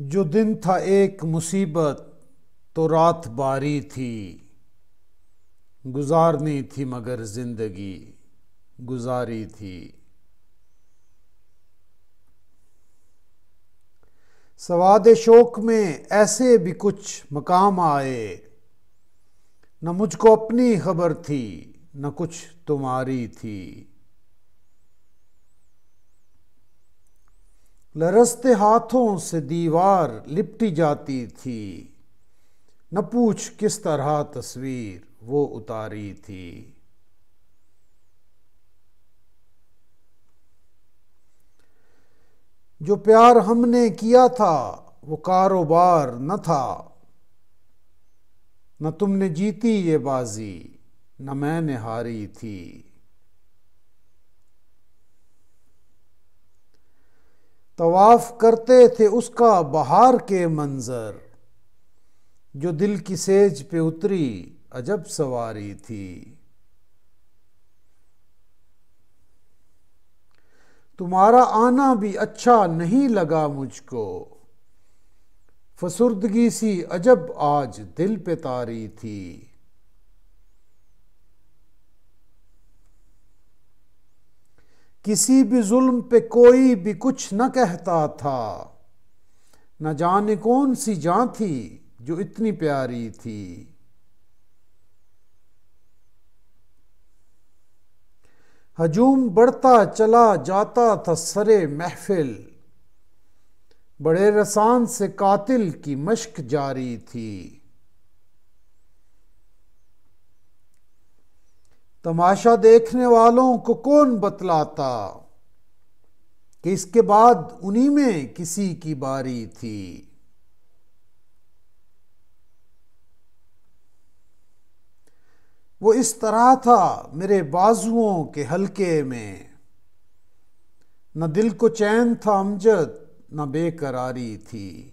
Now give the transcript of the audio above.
जो दिन था एक मुसीबत तो रात बारी थी गुजारनी थी मगर ज़िंदगी गुजारी थी सवाद शोक में ऐसे भी कुछ मकाम आए न मुझको अपनी खबर थी न कुछ तुम्हारी थी लरसते हाथों से दीवार लिपटी जाती थी न पूछ किस तरह तस्वीर वो उतारी थी जो प्यार हमने किया था वो कारोबार न था न तुमने जीती ये बाजी न मैंने हारी थी तवाफ़ करते थे उसका बहार के मंज़र जो दिल की सेज पे उतरी अजब सवारी थी तुम्हारा आना भी अच्छा नहीं लगा मुझको फसुर्दगी सी अजब आज दिल पे तारी थी किसी भी जुल्म पे कोई भी कुछ न कहता था न जाने कौन सी जान थी जो इतनी प्यारी थी हजूम बढ़ता चला जाता था सरे महफिल बड़े रसान से कातिल की मश्क जारी थी तमाशा देखने वालों को कौन बतलाता कि इसके बाद उन्हीं में किसी की बारी थी वो इस तरह था मेरे बाजुओं के हलके में न दिल को चैन था अमजद न बेकरारी थी